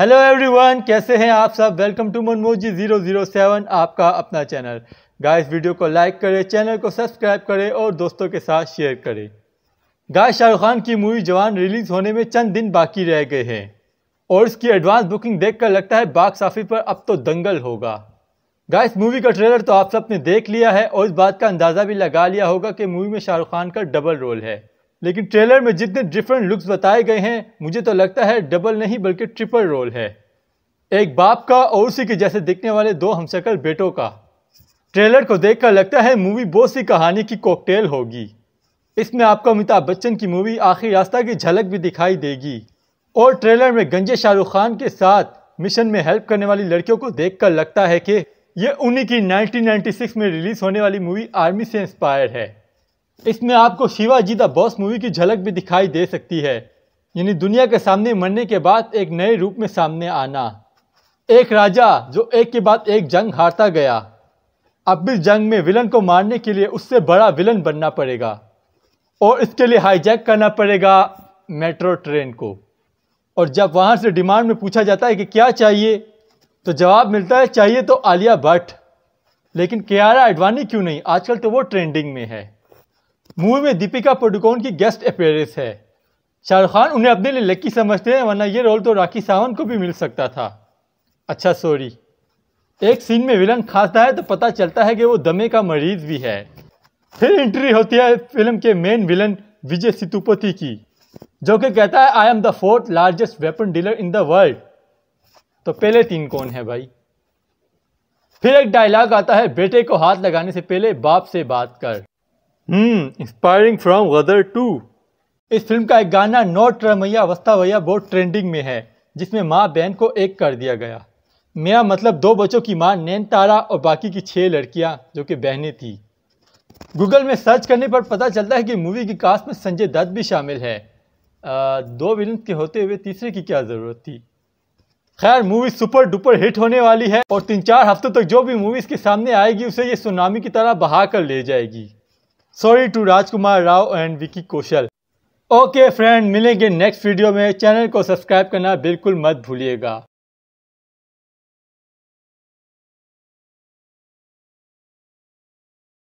hello everyone कैसे हैं आप सब welcome to Manmoji zero zero seven आपका अपना चैनल गाइस वीडियो को लाइक करें चैनल को सब्सक्राइब करें और दोस्तों के साथ शेयर करें गाइस शाहरुख खान की मूवी जवान रिलीज होने में चंद दिन बाकी रह गए हैं और इसकी एडवांस बुकिंग देखकर लगता है बाक्स ऑफिस पर अब तो दंगल होगा गाइस मूवी का ट्रेलर तो आप सबने देख लिया है और इस बात का अंदाज़ा भी लगा लिया होगा कि मूवी में शाहरुख खान का डबल रोल है लेकिन ट्रेलर में जितने डिफरेंट लुक्स बताए गए हैं मुझे तो लगता है डबल नहीं बल्कि ट्रिपल रोल है एक बाप का और उसी के जैसे दिखने वाले दो हमशक्ल बेटों का ट्रेलर को देखकर लगता है मूवी बहुत सी कहानी की कॉकटेल होगी इसमें आपको अमिताभ बच्चन की मूवी आखिरी रास्ता की झलक भी दिखाई देगी और ट्रेलर में गंजे शाहरुख खान के साथ मिशन में हेल्प करने वाली लड़कियों को देखकर लगता है कि ये उन्हीं की 1996 में रिलीज होने वाली मूवी आर्मी से इंस्पायर है इसमें आपको शिवाजी द बॉस मूवी की झलक भी दिखाई दे सकती है यानी दुनिया के सामने मरने के बाद एक नए रूप में सामने आना एक राजा जो एक के बाद एक जंग हारता गया अब इस जंग में विलन को मारने के लिए उससे बड़ा विलन बनना पड़ेगा और इसके लिए हाईजैक करना पड़ेगा मेट्रो ट्रेन को और जब वहाँ से डिमांड में पूछा जाता है कि क्या चाहिए तो जवाब मिलता है चाहिए तो आलिया भट्ट लेकिन कियारा आडवाणी क्यों नहीं आजकल तो वो ट्रेंडिंग में है मूवी में दीपिका पडुकोन की गेस्ट अपेयरेंस है शाहरुख खान उन्हें अपने लिए लकी समझते हैं वरना ये रोल तो राखी सावंत को भी मिल सकता था अच्छा सॉरी एक सीन में विलन खांसता है तो पता चलता है कि वो दमे का मरीज भी है फिर एंट्री होती है फिल्म के मेन विलन विजय सितुपति की जो कि कहता है I am the fourth largest weapon dealer in the world तो पहले तीन कौन है भाई फिर एक डायलॉग आता है बेटे को हाथ लगाने से पहले बाप से बात कर hmm inspiring from Gadar two इस फिल्म का एक गाना नोट रमैया वस्ता भैया बहुत ट्रेंडिंग में है जिसमें माँ बहन को एक कर दिया गया मेरा मतलब दो बच्चों की माँ नैन तारा और बाकी की छः लड़कियाँ जो कि बहनें थी गूगल में सर्च करने पर पता चलता है कि मूवी की कास्ट में संजय दत्त भी शामिल है आ, दो विलन के होते हुए तीसरे की क्या ज़रूरत थी खैर मूवी सुपर डुपर हिट होने वाली है और तीन चार हफ्तों तक जो भी मूवीज़ के सामने आएगी उसे ये सुनामी की तरह बहा कर ले जाएगी sorry to Rajkummar Rao and Vicky Kaushal okay friend मिलेंगे नेक्स्ट वीडियो में चैनल को सब्सक्राइब करना बिल्कुल मत भूलिएगा